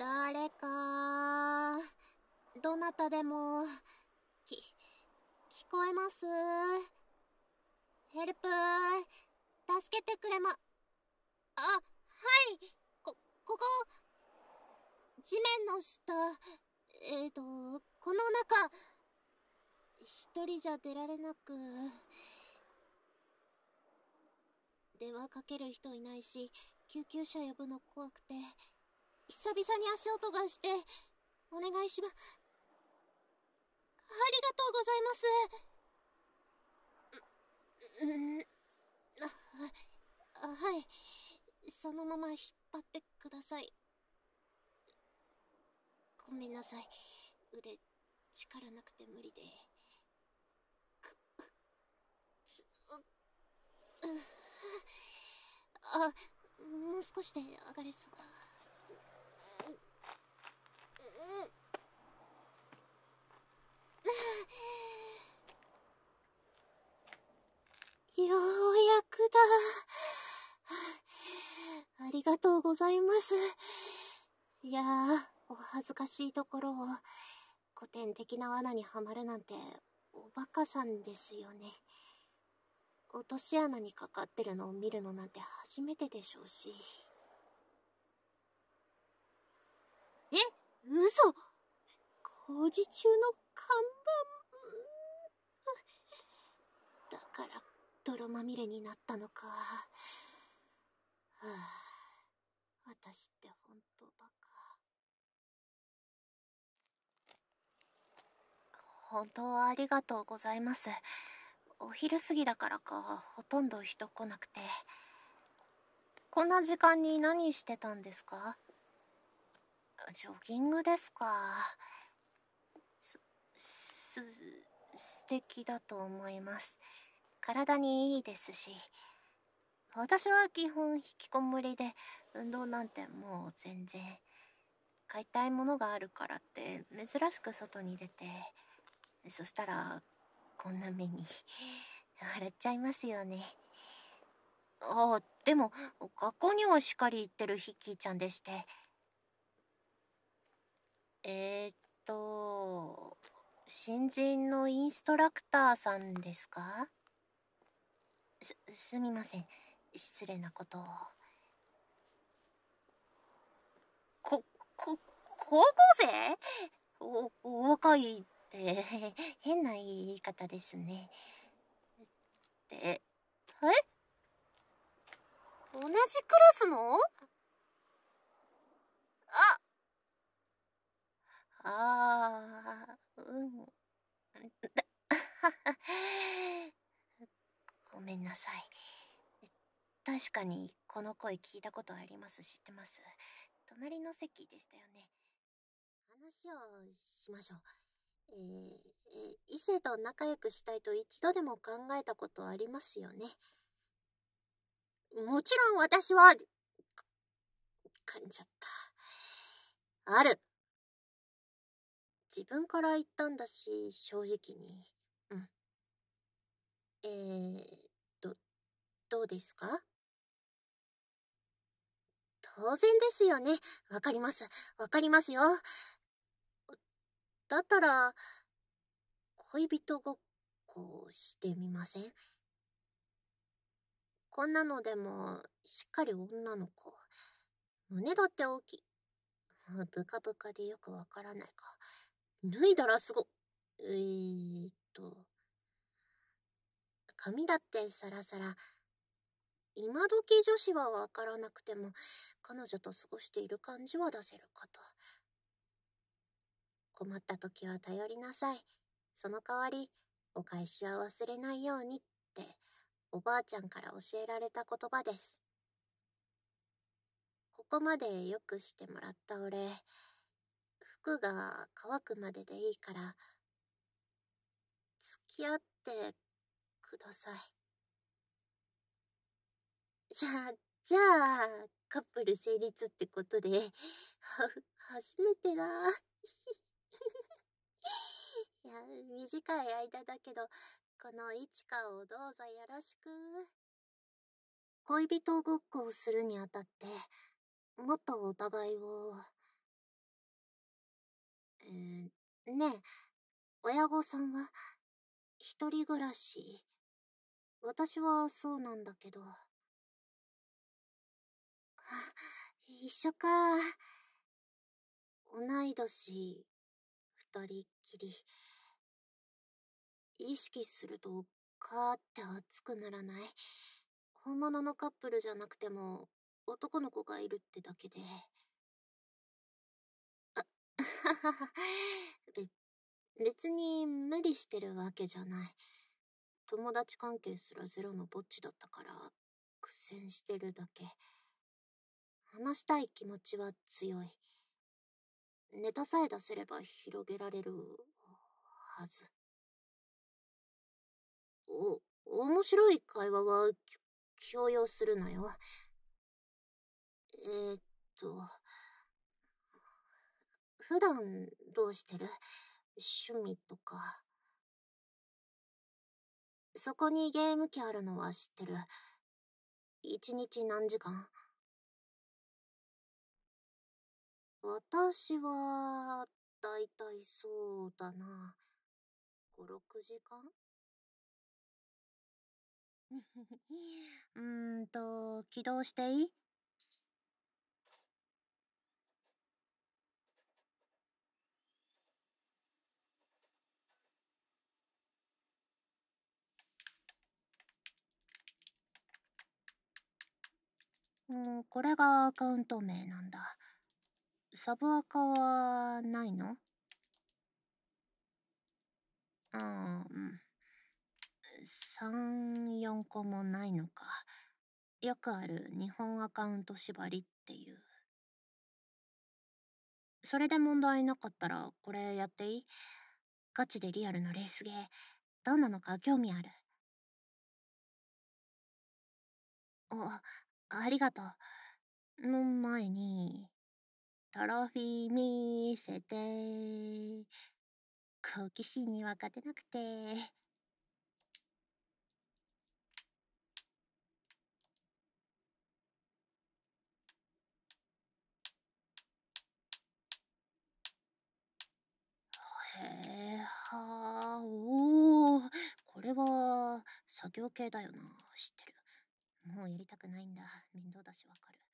誰か、どなたでも、き、聞こえますヘルプ助けてくれま、あ、はい、こ、ここ、地面の下、えっ、ー、と、この中、一人じゃ出られなく、電話かける人いないし、救急車呼ぶの怖くて、久々に足音がして、お願いしま、す。ありがとうございます。うん、あ、はい。そのまま引っ張ってください。ごめんなさい。腕、力なくて無理で。く、う、う、あ、もう少しで上がれそう。ざいます。いやー、お恥ずかしいところを、古典的な罠にはまるなんて、おバカさんですよね。落とし穴にかかってるのを見るのなんて初めてでしょうし。え嘘工事中の看板だから泥まみれになったのか。はあ私って本当バカ本当ありがとうございますお昼過ぎだからかほとんど人来なくてこんな時間に何してたんですかジョギングですかすす素敵だと思います体にいいですし私は基本引きこもりで運動なんてもう全然買いたいものがあるからって珍しく外に出てそしたらこんな目に笑っちゃいますよねああでも学校にはしっかり行ってるヒッキーちゃんでしてえー、っと新人のインストラクターさんですかすすみません失礼なことをここ高校生おお若いって変な言い方ですねってえ同じクラスのあああうんだ ごめんなさい。確かにこの声聞いたことあります知ってます隣の席でしたよね話をしましょうえー、異性と仲良くしたいと一度でも考えたことありますよねもちろん私は噛んじゃったある自分から言ったんだし正直にうんえー、どどうですか当然ですよね。わかります。わかりますよ。だったら、恋人ごっこしてみませんこんなのでも、しっかり女の子。胸だって大きい。ブカブカでよくわからないか。脱いだらすご、えー、っと。髪だってサラサラ。今時女子はわからなくても、彼女と過ごしている感じは出せるかと。困った時は頼りなさい。その代わり、お返しは忘れないようにって、おばあちゃんから教えられた言葉です。ここまでよくしてもらったお礼、服が乾くまででいいから、付き合ってください。じゃあ、じゃあ、カップル成立ってことで、は、初めてだ。いや、短い間だけど、このいちかをどうぞよろしく。恋人ごっこをするにあたって、もっとお互いを。えー、ねえ、親御さんは、一人暮らし。私はそうなんだけど。一緒か。同い年、二人っきり。意識すると、カーって熱くならない。本物のカップルじゃなくても、男の子がいるってだけで。あ、ははべ、別に無理してるわけじゃない。友達関係すらゼロのぼっちだったから、苦戦してるだけ。話したい気持ちは強い。ネタさえ出せれば広げられるはず。お、面白い会話は強要するなよ。えー、っと、普段どうしてる趣味とか。そこにゲーム機あるのは知ってる。一日何時間私は、だいたいそうだな。5、6時間 うーんと、起動していいうん、これがアカウント名なんだ。サブアカはないのうん。3、4個もないのか。よくある日本アカウント縛りっていう。それで問題なかったらこれやっていいガチでリアルのレースゲー。どんなのか興味ある。あ、ありがとう。の前に、トロフィー見せて。好奇心には勝てなくて。へえ、はあ、おお、これは作業系だよな、知ってる。もうやりたくないんだ、面倒だしわかる。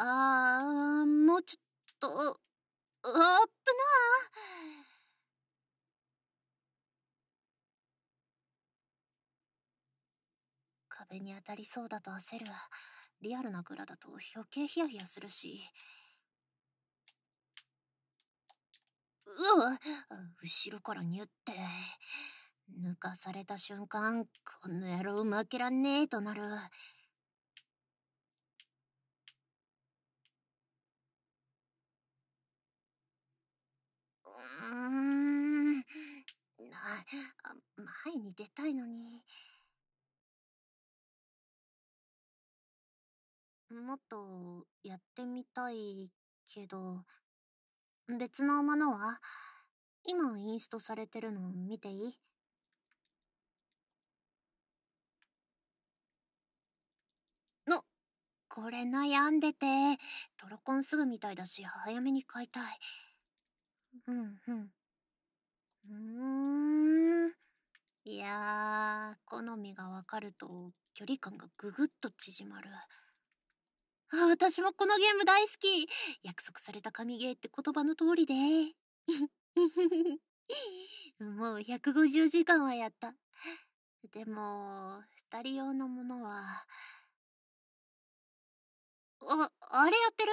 ああ、もうちょっとあっプな壁に当たりそうだと焦るリアルなグラだと余計ヒヤヒヤするしうわ後ろからニュって抜かされた瞬間この野郎負けらんねえとなる。うんな前に出たいのにもっとやってみたいけど別のものは今インストされてるの見ていいのこれ悩んでてトロコンすぐみたいだし早めに買いたい。うんうん。うーん。いやー、好みがわかると距離感がぐぐっと縮まる。あ、私もこのゲーム大好き約束された神ゲーって言葉の通りで。もう150時間はやった。でも、二人用のものは。あ、あれやってる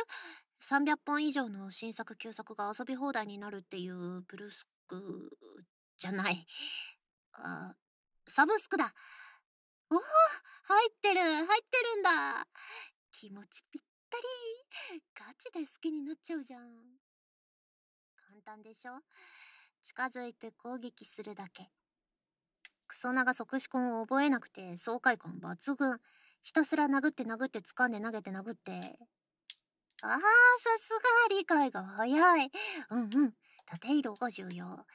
300本以上の新作旧作が遊び放題になるっていうブルースクじゃない。あ、サブスクだ。おお、入ってる、入ってるんだ。気持ちぴったり。ガチで好きになっちゃうじゃん。簡単でしょ近づいて攻撃するだけ。クソ長即死痕を覚えなくて爽快感抜群。ひたすら殴って殴って掴んで投げて殴ってああ、さすが理解が早い。うんうん。縦移動が重要。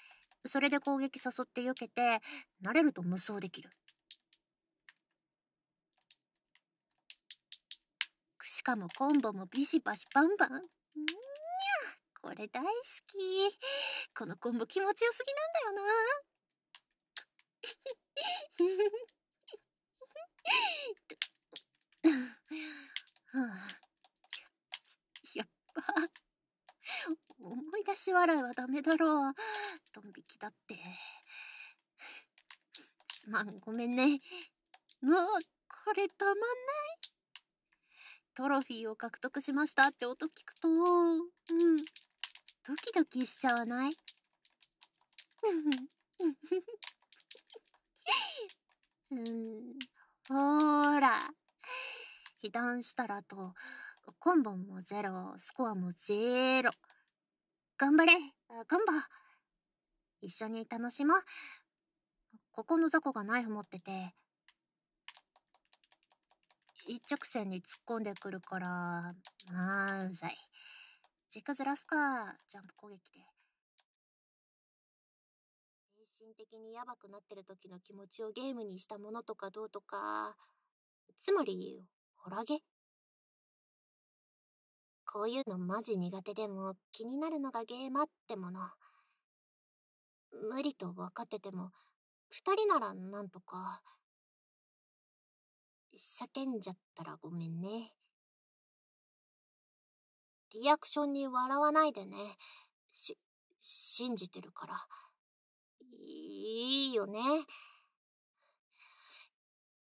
それで攻撃誘って避けて、慣れると無双できる。しかもコンボもビシバシバンバン。んにゃ、これ大好き。このコンボ気持ちよすぎなんだよな。は ふ 思い出し笑いはダメだろうドン引きだってすまんごめんねもうこれたまんないトロフィーを獲得しましたって音聞くとうんドキドキしちゃわない うん ほーら被弾したらとコンボもゼロ、スコアもゼロ。頑張れ、コンボ。一緒に楽しもう。ここの雑魚がナイフ持ってて、一直線に突っ込んでくるから、まあ、ざい。軸ずらすか、ジャンプ攻撃で。精神的にヤバくなってる時の気持ちをゲームにしたものとかどうとか、つまり、ホラゲこういうのマジ苦手でも気になるのがゲーマってもの。無理と分かってても、二人ならなんとか。叫んじゃったらごめんね。リアクションに笑わないでね。し、信じてるから。いいよね。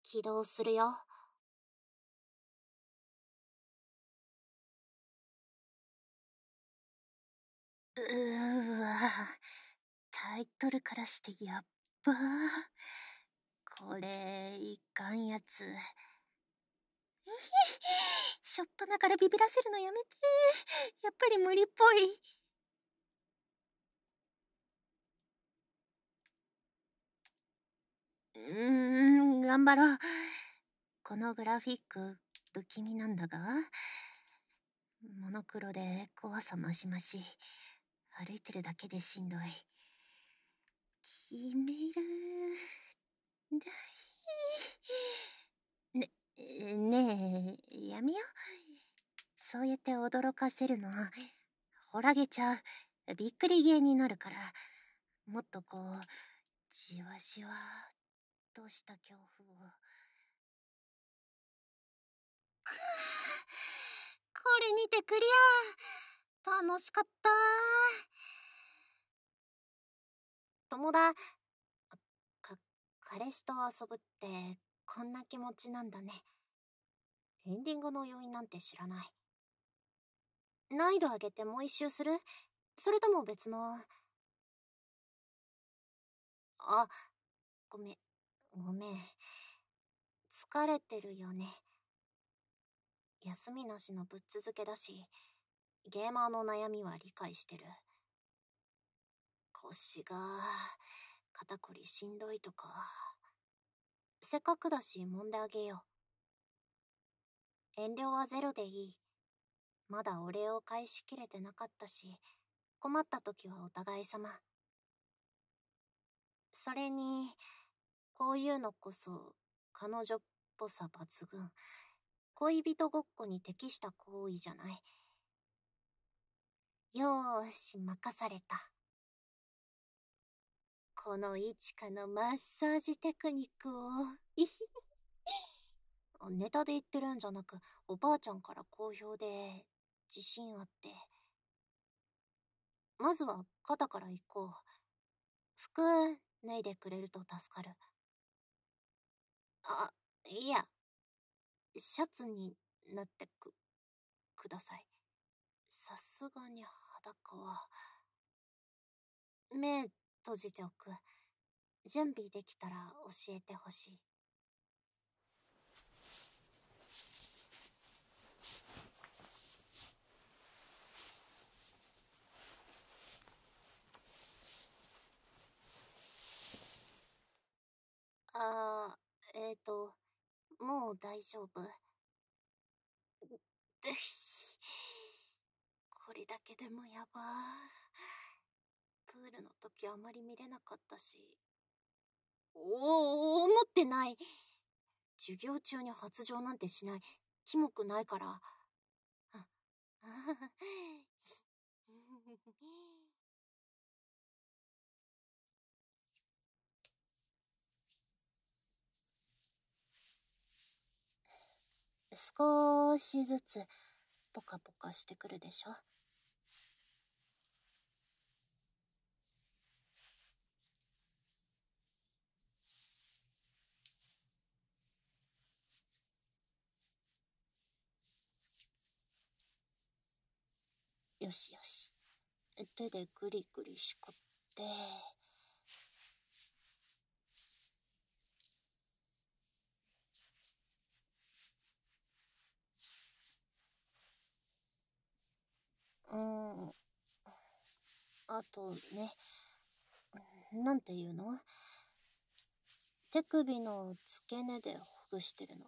起動するよ。うわタイトルからしてやっばこれいかんやつしょっぱなからビビらせるのやめてやっぱり無理っぽいうん、頑張ろう。このグラフィック、不気味なんだが、モノクロで怖さ増し増し。歩いてるだけでしんどい。決める、だい。ね、ねえ、やめよ。そうやって驚かせるの、ほらげちゃう。びっくり芸になるから、もっとこう、じわじわ、とした恐怖を。これにてクリア楽しかった友達か彼氏と遊ぶってこんな気持ちなんだねエンディングの余韻なんて知らない難易度上げてもう一周するそれとも別のあごめんごめん疲れてるよね休みなしのぶっ続けだしゲーマーの悩みは理解してる。腰が、肩こりしんどいとか。せっかくだし揉んであげよう。遠慮はゼロでいい。まだお礼を返しきれてなかったし、困った時はお互い様。それに、こういうのこそ、彼女っぽさ抜群。恋人ごっこに適した行為じゃない。よーし、任された。このいちかのマッサージテクニックを、いひひ。ネタで言ってるんじゃなく、おばあちゃんから好評で、自信あって。まずは肩から行こう。服、脱いでくれると助かる。あ、いや、シャツになってく、ください。さすがにだか。目閉じておく。準備できたら教えてほしい。あー、えっ、ー、と、もう大丈夫。りだけでもやばー。プールの時あまり見れなかったし。おお、思ってない。授業中に発情なんてしない。キモくないから。少しずつポカポカしてくるでしょ。よしよし。手でグリグリしこって、うん。あとね、なんていうの手首の付け根でほぐしてるの。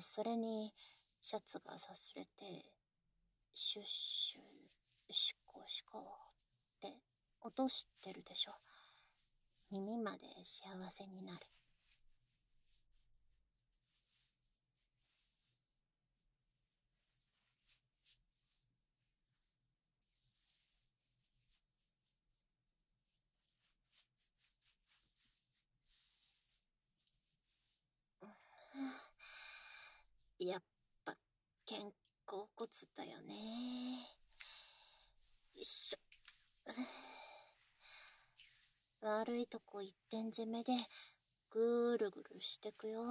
それに、シャツがさすれて、シュッシュシコシコって音知ってるでしょ耳まで幸せになるやっぱ健康。甲骨だよね。よいしょ。悪いとこ一点攻めで、ぐるぐるしてくよ。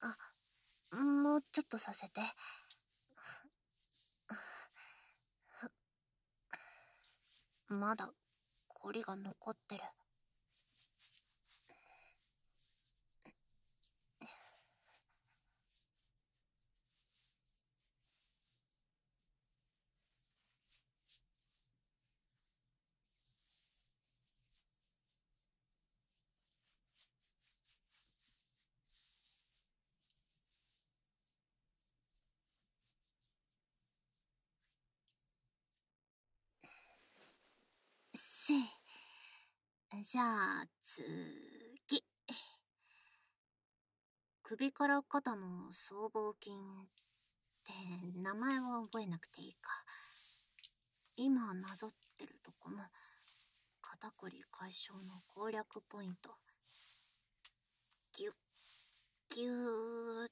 あ、もうちょっとさせて。まだ、コリが残ってる。じゃあ、次。首から肩の僧帽筋って名前は覚えなくていいか。今なぞってるとこも、肩こり解消の攻略ポイント。ぎゅっ、ぎゅーっ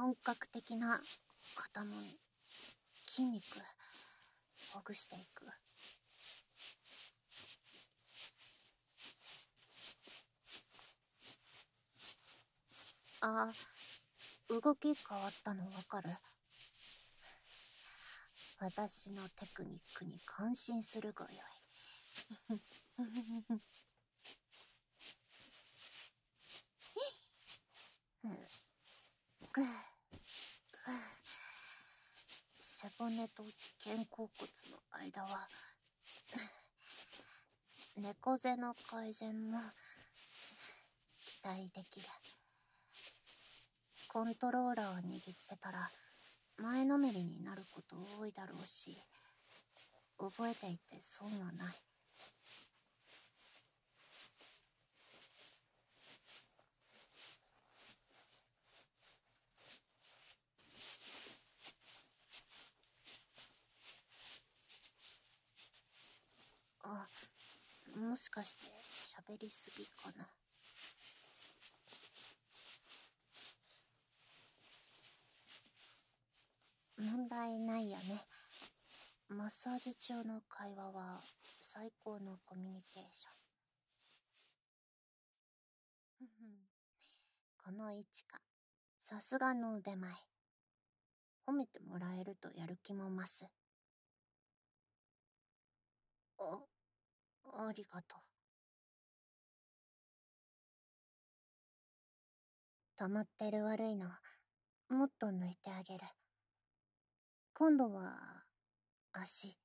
本格的な肩も筋肉ほぐしていくあ動き変わったのわかる私のテクニックに感心するがよいうん、ぐ ー背骨と肩甲骨の間は 猫背の改善も期待できるコントローラーを握ってたら前のめりになること多いだろうし覚えていて損はないかもしかして喋りすぎかな問題ないよねマッサージ中の会話は最高のコミュニケーションこの位置かさすがの腕前褒めてもらえるとやる気も増すあありがとう。溜まってる悪いの、もっと抜いてあげる。今度は、足。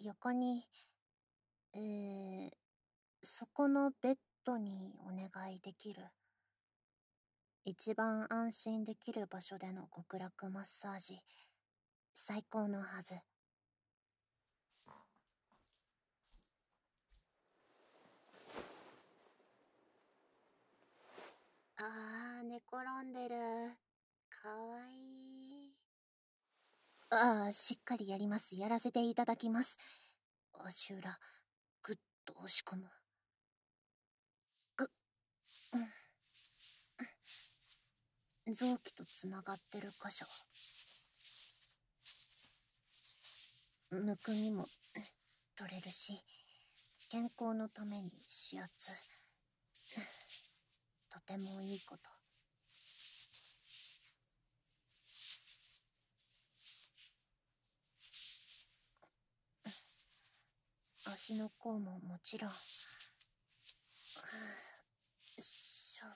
横に、えー、そこのベッドにお願いできる。一番安心できる場所での極楽マッサージ、最高のはず。あー、寝転んでる。かわいい。ああ、しっかりやります。やらせていただきます。足裏、ぐっと押し込む。ぐ、うん。臓器とつながってる箇所。むくみも取れるし、健康のために指圧。とてもいいこと足の甲ももちろんしょ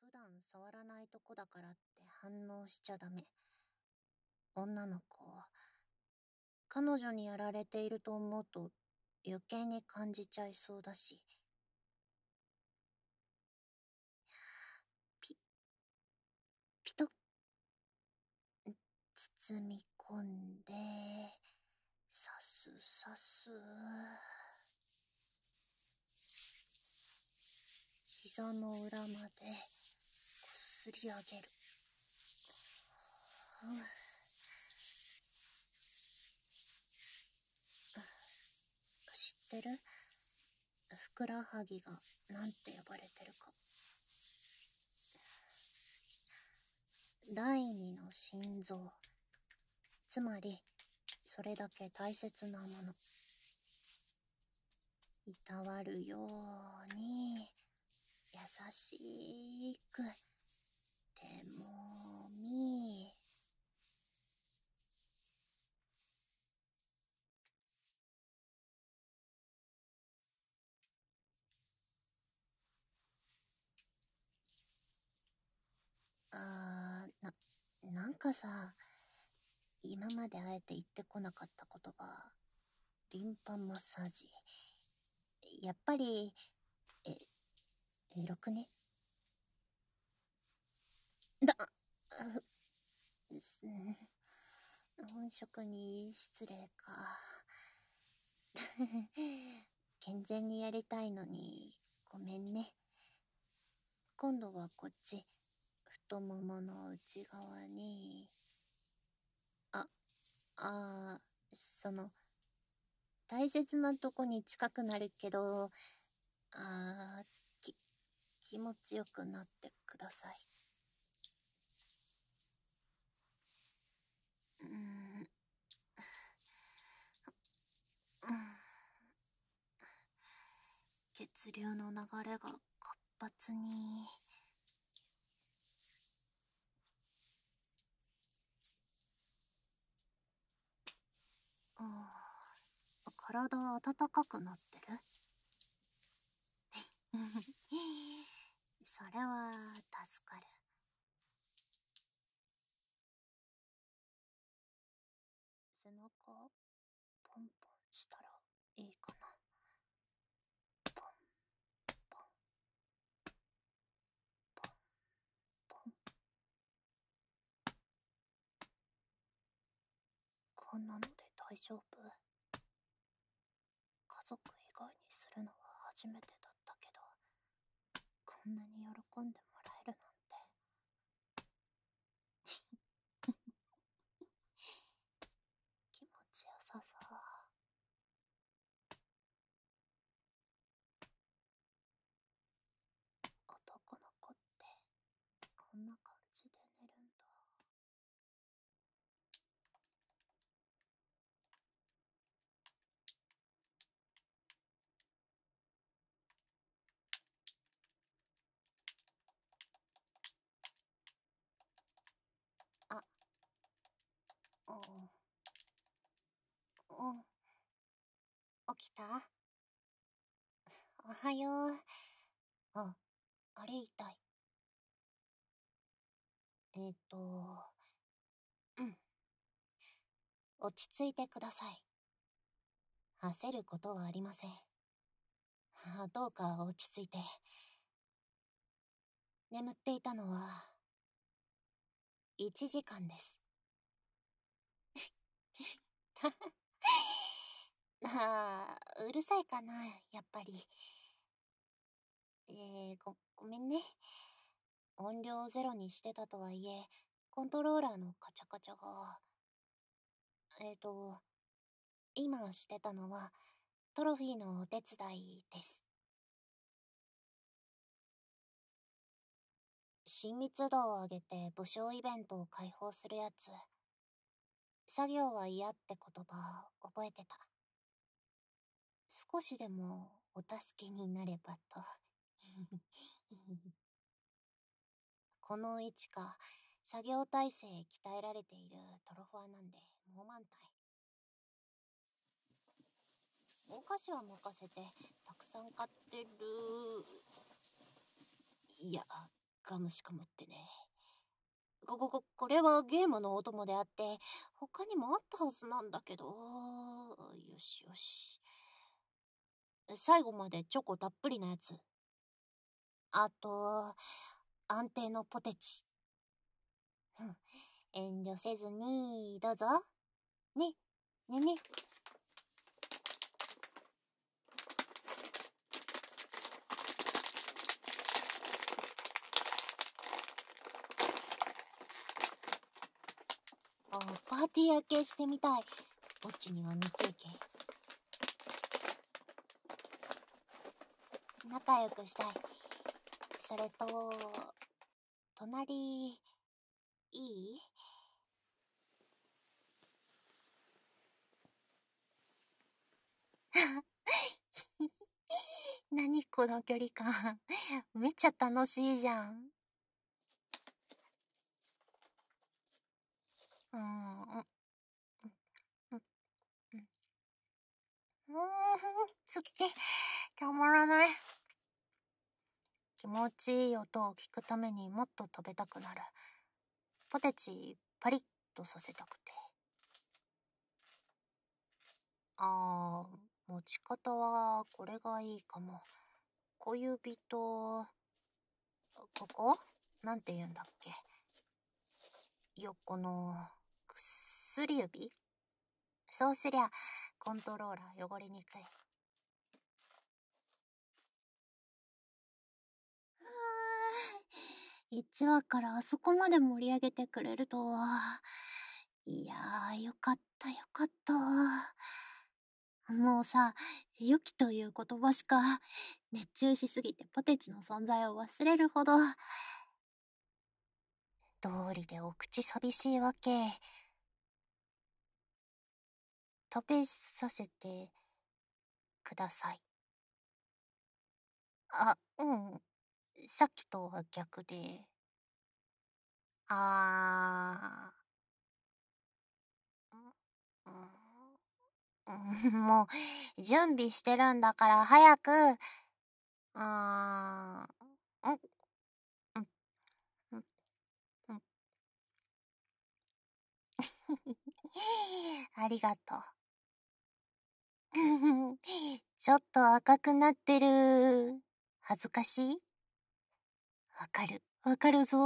普段触らないとこだからって反応しちゃダメ女の子彼女にやられていると思うと余計に感じちゃいそうだしピピトッ包み込んでさすさす膝の裏までこすり上げる。うんってるふくらはぎが何て呼ばれてるか第二の心臓つまりそれだけ大切なものいたわるように優しくでもみなんかさ、今まであえて言ってこなかった言葉、リンパマッサージ。やっぱり、え、エロくねだ、す、本職に失礼か。健全にやりたいのに、ごめんね。今度はこっち。太ももの内側に、あ、あー、その、大切なとこに近くなるけど、あー、き、気持ちよくなってください。うん。うん。血流の流れが活発に。あ体温かくなってる それは助かる背中ポンポンしたらいいかな丈夫家族以外にするのは初めてだったけどこんなに喜んで起きた おはよう。あ、あれ痛い。えっ、と、うん。落ち着いてください。焦ることはありません。あ どうか落ち着いて。眠っていたのは、1時間です。ああ、うるさいかな、やっぱり。えー、ご、ごめんね。音量をゼロにしてたとはいえ、コントローラーのカチャカチャが。えっ、ー、と、今してたのは、トロフィーのお手伝いです。親密度を上げて武将イベントを開放するやつ。作業は嫌って言葉覚えてた。少しでもお助けになればと この位置か作業体制鍛えられているトロファーなんでもう満体お菓子は任せてたくさん買ってるいやガムしか持ってねここここれはゲームのお供であって他にもあったはずなんだけどよしよし最後までチョコたっぷりのやつ。あと、安定のポテチ。遠慮せずに、どうぞ。ね、ねね。あ、パーティー明けしてみたい。こっちには未経験。仲良くしたい。それと、隣、いい 何この距離感めっちゃ楽しいじゃん。うん。うん。うん。すっげえ。たまらない。気持ちいい音を聞くためにもっと食べたくなる。ポテチ、パリッとさせたくて。あー、持ち方はこれがいいかも。小指と、ここなんて言うんだっけ。横の、薬指そうすりゃ、コントローラー汚れにくい。1話からあそこまで盛り上げてくれるとはいやーよかったよかったもうさ「良き」という言葉しか熱中しすぎてポテチの存在を忘れるほどどうりでお口寂しいわけ食べさせてくださいあうんさっきとは逆で。あー。ん もう、準備してるんだから早く、うーん、ありがとう。ちょっと赤くなってる。恥ずかしいわかる、わかるぞ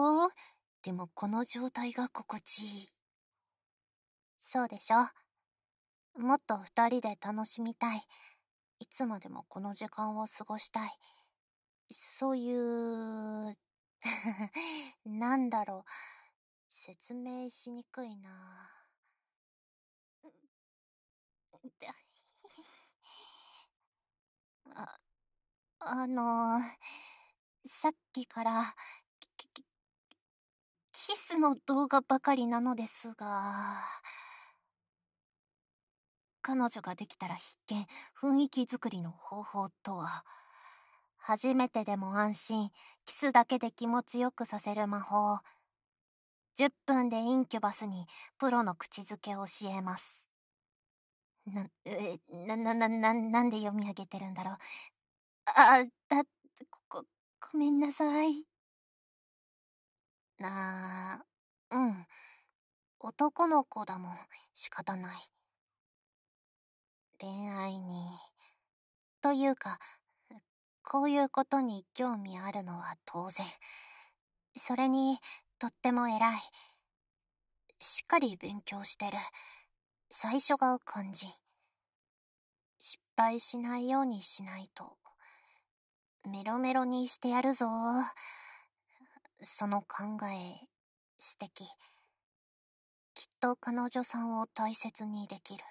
でもこの状態が心地いい。そうでしょもっと二人で楽しみたい。いつまでもこの時間を過ごしたい。そういう、なんだろう。説明しにくいな あ、あのーさっきからキスの動画ばかりなのですが彼女ができたら必見雰囲気作りの方法とは初めてでも安心キスだけで気持ちよくさせる魔法10分でインキュバスにプロの口づけを教えますな、え、な、な、な、なんで読み上げてるんだろう。あ、だ、こ、ごめんなさい。なあ、うん。男の子だもん、仕方ない。恋愛に。というか、こういうことに興味あるのは当然。それに、とっても偉い。しっかり勉強してる。最初が肝心。失敗しないようにしないとメロメロにしてやるぞ。その考え、素敵。きっと彼女さんを大切にできる。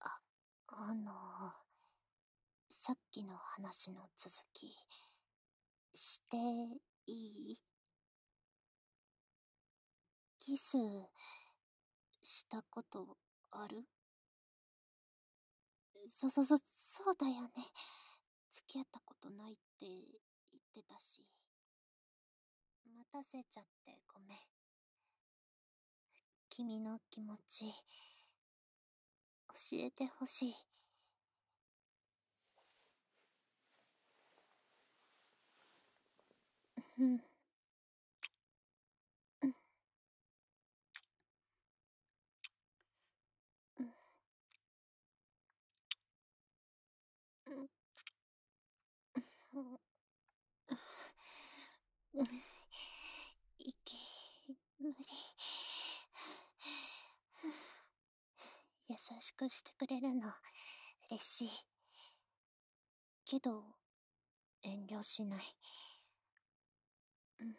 あ、あの、さっきの話の続き、していいキスしたことあるそ、そ、そ、そうだよね。付き合ったことないって言ってたし。待たせちゃってごめん。君の気持ち、教えてほしい。うん。しくしてくれるの嬉しいけど遠慮しない、うんうん。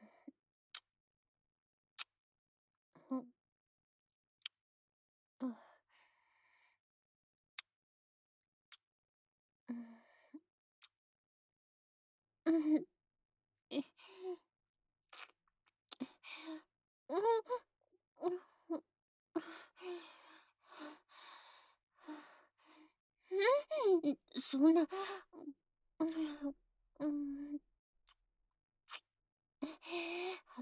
そんな、うん、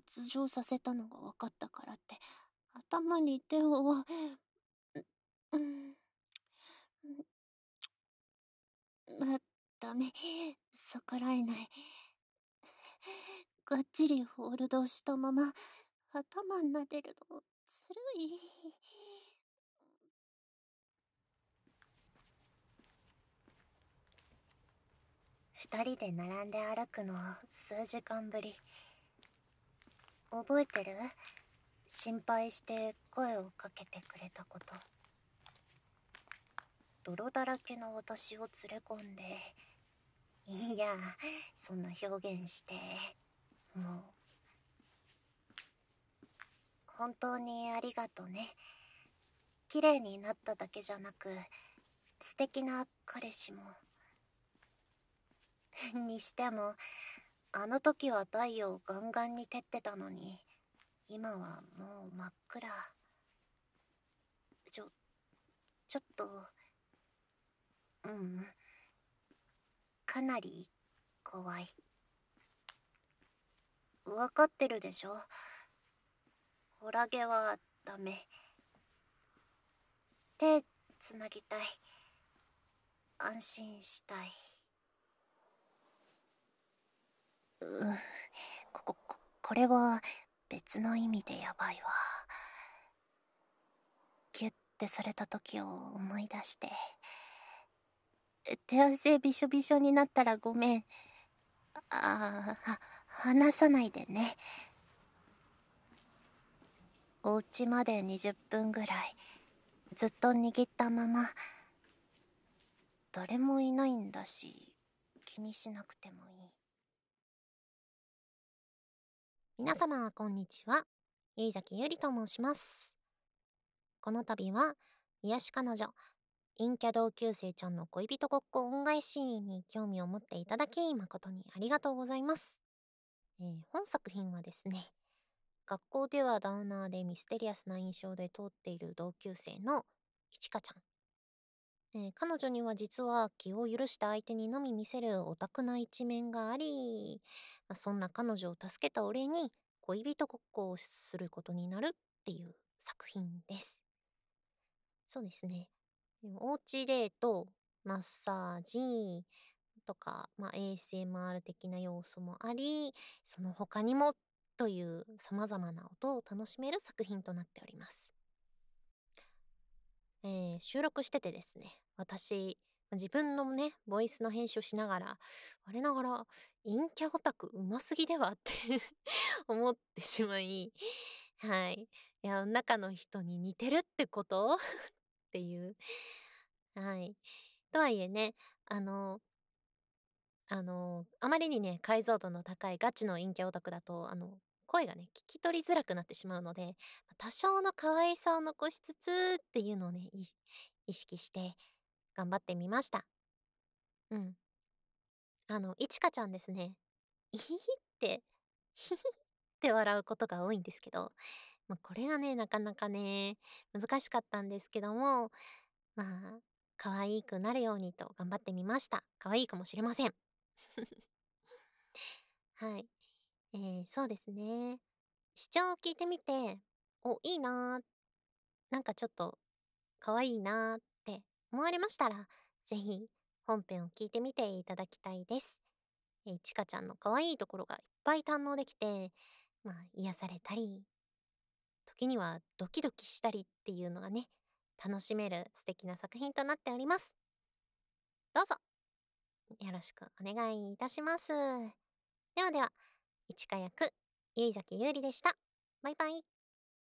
発情させたのが分かったからって、頭に手を、うん、まあ、ダメ、逆らえない。がっちりホールドしたまま、頭撫でるの、ずるい。二人で並んで歩くの数時間ぶり覚えてる心配して声をかけてくれたこと泥だらけの私を連れ込んでいやそんな表現してもう本当にありがとね綺麗になっただけじゃなく素敵な彼氏も。にしてもあの時は太陽ガンガンに照ってたのに今はもう真っ暗ちょちょっとうんかなり怖い分かってるでしょホラゲはダメ手つなぎたい安心したい。こここれは別の意味でやばいわギュッてされた時を思い出して手汗びしょびしょになったらごめんああ話さないでねお家まで20分ぐらいずっと握ったまま誰もいないんだし気にしなくてもいい。皆様こんにちはゆいざきゆりと申しますこの度は癒し彼女陰キャ同級生ちゃんの恋人ごっこ恩返しに興味を持っていただき誠にありがとうございます、えー、本作品はですね学校ではダウナーでミステリアスな印象で通っている同級生のいちかちゃんえー、彼女には実は気を許した相手にのみ見せるオタクな一面があり、まあ、そんな彼女を助けたお礼に恋人ごっこをすることになるっていう作品です。そうですね。おうちデート、マッサージとか、まあ、ASMR 的な要素もあり、その他にもという様々な音を楽しめる作品となっております。えー、収録しててですね、私、自分のね、ボイスの編集をしながら、我ながら、陰キャオタクうますぎではって 思ってしまい、はい。いや、中の人に似てるってこと っていう。はい。とはいえね、あの、あの、あまりにね、解像度の高いガチの陰キャオタクだと、あの、声がね、聞き取りづらくなってしまうので、多少の可愛さを残しつつっていうのをね、意識して頑張ってみました。うん。あの、いちかちゃんですね、いヒヒって、ヒヒって笑うことが多いんですけど、まあ、これがね、なかなかね、難しかったんですけども、まあ、可愛くなるようにと頑張ってみました。可愛いかもしれません。はい。えー、そうですね。視聴を聞いてみて、お、いいなー、なんかちょっと可愛いなーって思われましたら、ぜひ本編を聞いてみていただきたいです。えー、ちかちゃんの可愛いところがいっぱい堪能できて、まあ、癒されたり、時にはドキドキしたりっていうのがね、楽しめる素敵な作品となっております。どうぞ、よろしくお願いいたします。ではでは、一華役、結崎優里でした。バイバイ。